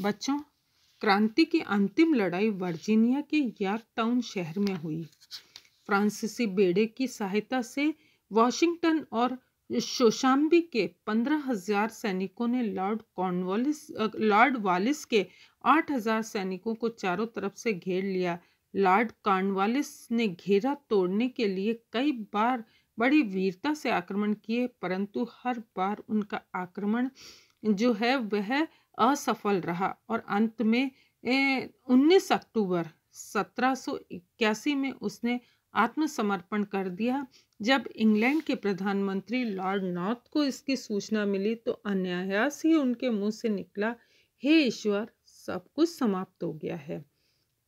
बच्चों क्रांति की अंतिम लड़ाई वर्जीनिया के यार्क टाउन शहर में हुई फ्रांसीसी बेड़े की सहायता से वॉशिंगटन और शोशाम्बी के पंद्रह हजार सैनिकों ने लॉर्ड कॉर्नवालिस लॉर्ड वालिस के आठ हजार सैनिकों को चारों तरफ से घेर लिया लॉर्ड कॉर्नवालिस ने घेरा तोड़ने के लिए कई बार बड़ी वीरता से आक्रमण किए परंतु हर बार उनका आक्रमण जो है वह असफल रहा और अंत में उन्नीस अक्टूबर 1781 में उसने आत्मसमर्पण कर दिया जब इंग्लैंड के प्रधानमंत्री लॉर्ड नॉर्थ को इसकी सूचना मिली तो अन्यायास ही उनके मुंह से निकला हे ईश्वर सब कुछ समाप्त हो गया है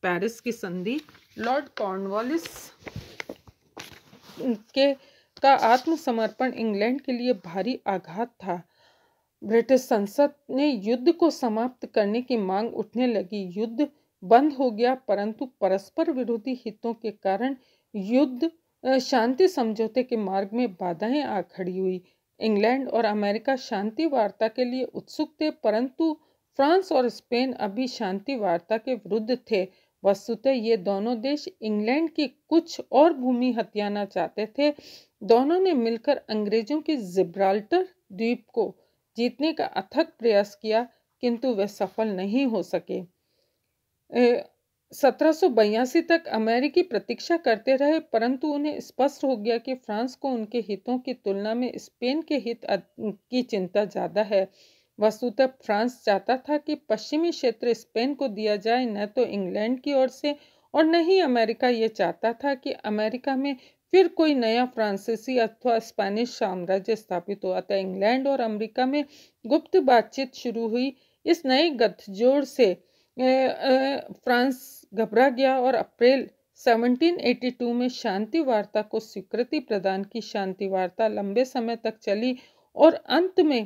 पेरिस की संधि लॉर्ड कॉर्नवालिस के का आत्मसमर्पण इंग्लैंड के लिए भारी आघात था ब्रिटिश संसद ने युद्ध को समाप्त करने की मांग उठने लगी युद्ध बंद हो गया परंतु परस्पर विरोधी हितों के कारण युद्ध शांति समझौते के मार्ग में बाधाएं आ खड़ी हुई इंग्लैंड और अमेरिका शांति वार्ता के लिए उत्सुक थे परंतु फ्रांस और स्पेन अभी शांति वार्ता के विरुद्ध थे वस्तुतः ये दोनों देश इंग्लैंड की कुछ और भूमि हथियाना चाहते थे दोनों ने मिलकर अंग्रेजों के जिब्राल्टर द्वीप को जीतने का अथक प्रयास किया किंतु वे सफल नहीं हो सके सत्रह तक अमेरिकी प्रतीक्षा करते रहे परंतु उन्हें स्पष्ट हो गया कि फ्रांस को उनके हितों की तुलना में स्पेन के हित की चिंता ज़्यादा है वस्तुतः फ्रांस चाहता था कि पश्चिमी क्षेत्र स्पेन को दिया जाए न तो इंग्लैंड की ओर से और न ही अमेरिका ये चाहता था कि अमेरिका में फिर कोई नया फ्रांसीसी अथवा स्पेनिश साम्राज्य स्थापित हुआ था इंग्लैंड और अमेरिका में गुप्त बातचीत शुरू हुई इस नए गठजोड़ से फ्रांस घबरा गया और अप्रैल 1782 में शांति वार्ता को स्वीकृति प्रदान की शांति वार्ता लंबे समय तक चली और अंत में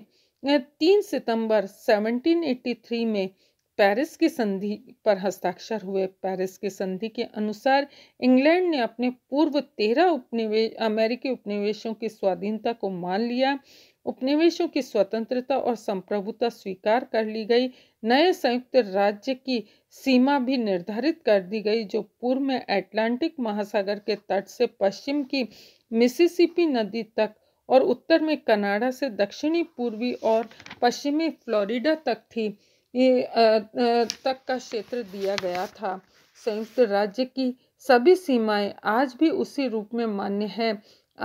तीन सितंबर 1783 में पेरिस की संधि पर हस्ताक्षर हुए पेरिस की संधि के अनुसार इंग्लैंड ने अपने पूर्व तेरह उपनिवेश अमेरिकी उपनिवेशों की स्वाधीनता को मान लिया उपनिवेशों की स्वतंत्रता और संप्रभुता स्वीकार कर ली गई नए संयुक्त राज्य की सीमा भी निर्धारित कर दी गई जो पूर्व में अटलांटिक महासागर के तट से पश्चिम की मिसिसिपी नदी तक और उत्तर में कनाडा से दक्षिणी पूर्वी और पश्चिमी फ्लोरिडा तक थी तक का क्षेत्र दिया गया था संयुक्त राज्य की सभी सीमाएं आज भी उसी रूप में मान्य है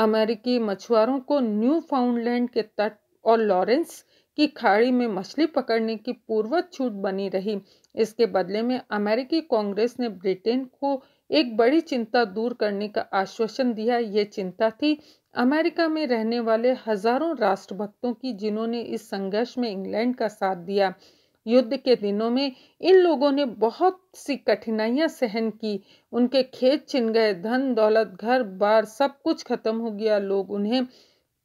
अमेरिकी मछुआरों को न्यू फाउंडलैंड के तट और लॉरेंस की खाड़ी में मछली पकड़ने की पूर्व छूट बनी रही इसके बदले में अमेरिकी कांग्रेस ने ब्रिटेन को एक बड़ी चिंता दूर करने का आश्वासन दिया ये चिंता थी अमेरिका में रहने वाले हजारों राष्ट्रभक्तों की जिन्होंने इस संघर्ष में इंग्लैंड का साथ दिया युद्ध के दिनों में इन लोगों ने बहुत सी कठिनाइयां सहन की उनके खेत छिन गए धन दौलत घर बार सब कुछ खत्म हो गया लोग उन्हें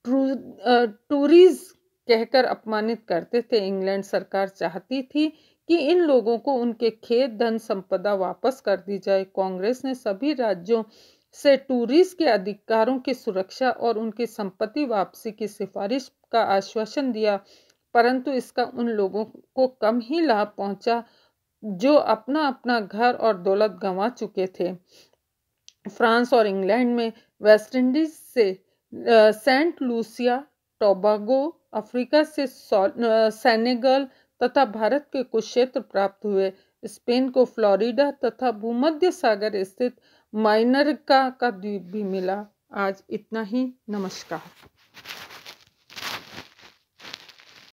टूरिज कहकर अपमानित करते थे इंग्लैंड सरकार चाहती थी कि इन लोगों को उनके खेत धन संपदा वापस कर दी जाए कांग्रेस ने सभी राज्यों से टूरिस्ट के अधिकारों की सुरक्षा और उनकी संपत्ति वापसी की सिफारिश का आश्वासन दिया परंतु इसका उन लोगों को कम ही लाभ पहुंचा जो अपना अपना घर और दौलत गंवा चुके थे फ्रांस और इंग्लैंड में वेस्ट इंडीज से सेंट लूसिया टोबागो अफ्रीका से सेनेगल तथा भारत के कुछ क्षेत्र प्राप्त हुए स्पेन को फ्लोरिडा तथा भूमध्य सागर स्थित माइनरका का द्वीप भी मिला आज इतना ही नमस्कार